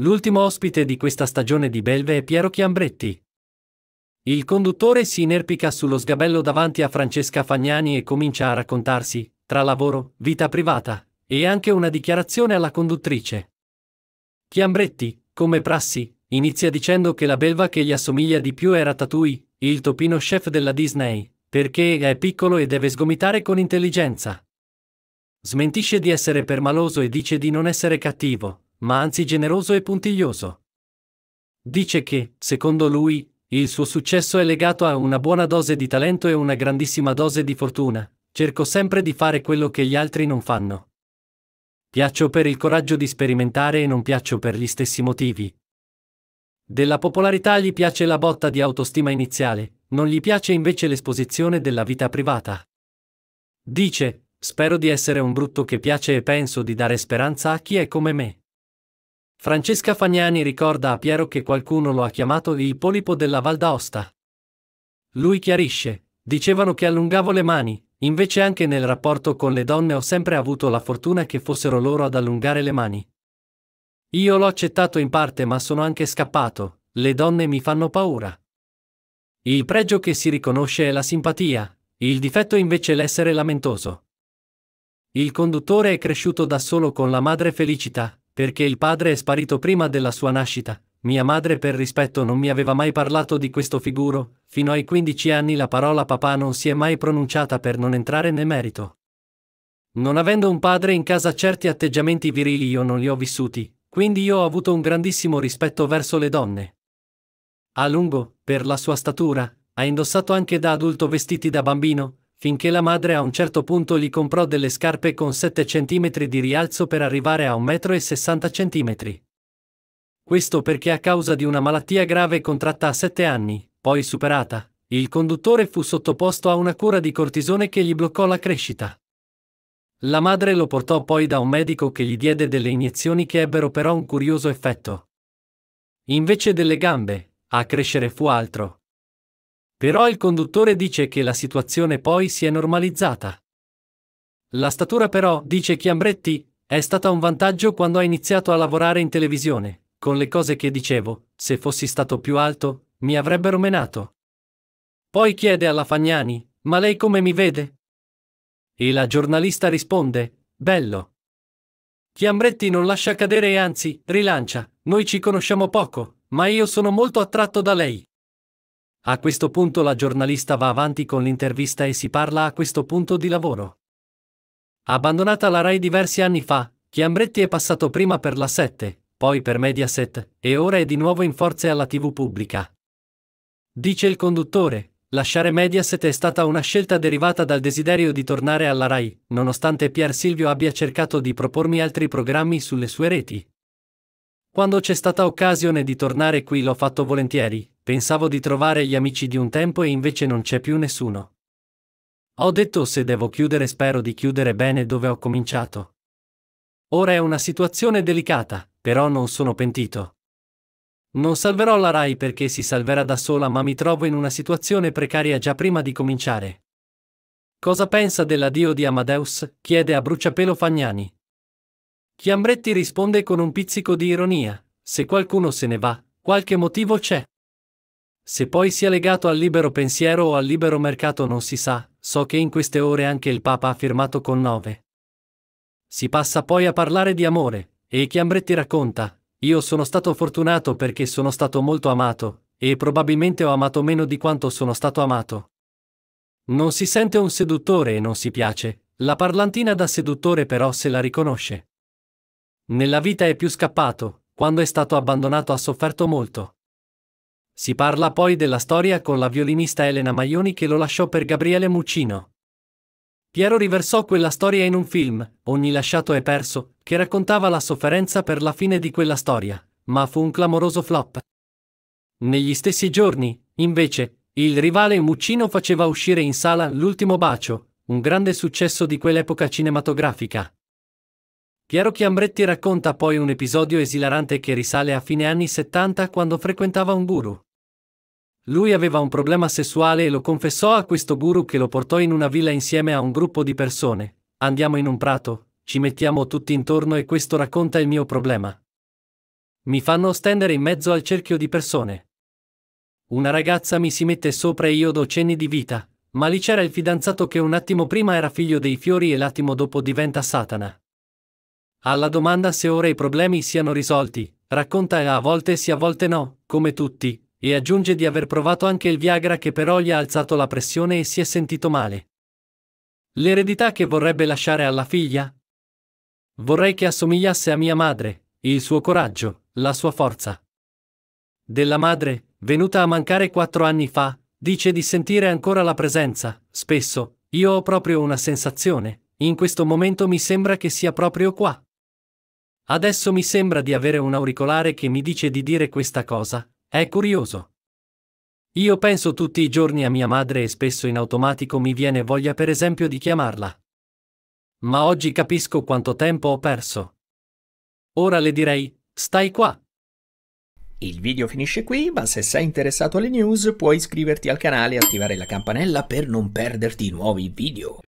L'ultimo ospite di questa stagione di Belve è Piero Chiambretti. Il conduttore si inerpica sullo sgabello davanti a Francesca Fagnani e comincia a raccontarsi, tra lavoro, vita privata, e anche una dichiarazione alla conduttrice. Chiambretti, come prassi, inizia dicendo che la belva che gli assomiglia di più è Ratatouille, il topino chef della Disney, perché è piccolo e deve sgomitare con intelligenza. Smentisce di essere permaloso e dice di non essere cattivo, ma anzi generoso e puntiglioso. Dice che, secondo lui, il suo successo è legato a una buona dose di talento e una grandissima dose di fortuna. Cerco sempre di fare quello che gli altri non fanno. Piaccio per il coraggio di sperimentare e non piaccio per gli stessi motivi. Della popolarità gli piace la botta di autostima iniziale, non gli piace invece l'esposizione della vita privata. Dice, spero di essere un brutto che piace e penso di dare speranza a chi è come me. Francesca Fagnani ricorda a Piero che qualcuno lo ha chiamato il polipo della Val d'Aosta. Lui chiarisce, dicevano che allungavo le mani, invece anche nel rapporto con le donne ho sempre avuto la fortuna che fossero loro ad allungare le mani. Io l'ho accettato in parte ma sono anche scappato, le donne mi fanno paura. Il pregio che si riconosce è la simpatia, il difetto invece è l'essere lamentoso. Il conduttore è cresciuto da solo con la madre felicità, perché il padre è sparito prima della sua nascita, mia madre per rispetto non mi aveva mai parlato di questo figuro, fino ai 15 anni la parola papà non si è mai pronunciata per non entrare nel merito. Non avendo un padre in casa certi atteggiamenti virili io non li ho vissuti, quindi io ho avuto un grandissimo rispetto verso le donne. A lungo, per la sua statura, ha indossato anche da adulto vestiti da bambino, finché la madre a un certo punto gli comprò delle scarpe con 7 cm di rialzo per arrivare a 1,60 m. Questo perché a causa di una malattia grave contratta a 7 anni, poi superata, il conduttore fu sottoposto a una cura di cortisone che gli bloccò la crescita. La madre lo portò poi da un medico che gli diede delle iniezioni che ebbero però un curioso effetto. Invece delle gambe, a crescere fu altro. Però il conduttore dice che la situazione poi si è normalizzata. La statura però, dice Chiambretti, è stata un vantaggio quando ha iniziato a lavorare in televisione. Con le cose che dicevo, se fossi stato più alto, mi avrebbero menato. Poi chiede alla Fagnani, ma lei come mi vede? E la giornalista risponde, bello. Chiambretti non lascia cadere e anzi, rilancia, noi ci conosciamo poco, ma io sono molto attratto da lei. A questo punto la giornalista va avanti con l'intervista e si parla a questo punto di lavoro. Abbandonata la RAI diversi anni fa, Chiambretti è passato prima per la 7, poi per Mediaset, e ora è di nuovo in forze alla TV pubblica. Dice il conduttore, lasciare Mediaset è stata una scelta derivata dal desiderio di tornare alla RAI, nonostante Pier Silvio abbia cercato di propormi altri programmi sulle sue reti. Quando c'è stata occasione di tornare qui l'ho fatto volentieri, pensavo di trovare gli amici di un tempo e invece non c'è più nessuno. Ho detto se devo chiudere spero di chiudere bene dove ho cominciato. Ora è una situazione delicata, però non sono pentito. Non salverò la RAI perché si salverà da sola ma mi trovo in una situazione precaria già prima di cominciare. Cosa pensa dell'addio di Amadeus? chiede a bruciapelo Fagnani, Chiambretti risponde con un pizzico di ironia, se qualcuno se ne va, qualche motivo c'è. Se poi sia legato al libero pensiero o al libero mercato non si sa, so che in queste ore anche il Papa ha firmato con nove. Si passa poi a parlare di amore, e Chiambretti racconta, io sono stato fortunato perché sono stato molto amato, e probabilmente ho amato meno di quanto sono stato amato. Non si sente un seduttore e non si piace, la parlantina da seduttore però se la riconosce. Nella vita è più scappato, quando è stato abbandonato ha sofferto molto. Si parla poi della storia con la violinista Elena Maioni che lo lasciò per Gabriele Muccino. Piero riversò quella storia in un film, Ogni lasciato è perso, che raccontava la sofferenza per la fine di quella storia, ma fu un clamoroso flop. Negli stessi giorni, invece, il rivale Muccino faceva uscire in sala L'ultimo bacio, un grande successo di quell'epoca cinematografica. Piero Chiambretti racconta poi un episodio esilarante che risale a fine anni 70 quando frequentava un guru. Lui aveva un problema sessuale e lo confessò a questo guru che lo portò in una villa insieme a un gruppo di persone. Andiamo in un prato, ci mettiamo tutti intorno e questo racconta il mio problema. Mi fanno stendere in mezzo al cerchio di persone. Una ragazza mi si mette sopra e io do cenni di vita, ma lì c'era il fidanzato che un attimo prima era figlio dei fiori e l'attimo dopo diventa Satana. Alla domanda se ora i problemi siano risolti, racconta a volte sì a volte no, come tutti, e aggiunge di aver provato anche il Viagra che però gli ha alzato la pressione e si è sentito male. L'eredità che vorrebbe lasciare alla figlia? Vorrei che assomigliasse a mia madre, il suo coraggio, la sua forza. Della madre, venuta a mancare quattro anni fa, dice di sentire ancora la presenza, spesso, io ho proprio una sensazione, in questo momento mi sembra che sia proprio qua. Adesso mi sembra di avere un auricolare che mi dice di dire questa cosa, è curioso. Io penso tutti i giorni a mia madre e spesso in automatico mi viene voglia per esempio di chiamarla. Ma oggi capisco quanto tempo ho perso. Ora le direi, stai qua. Il video finisce qui, ma se sei interessato alle news puoi iscriverti al canale e attivare la campanella per non perderti nuovi video.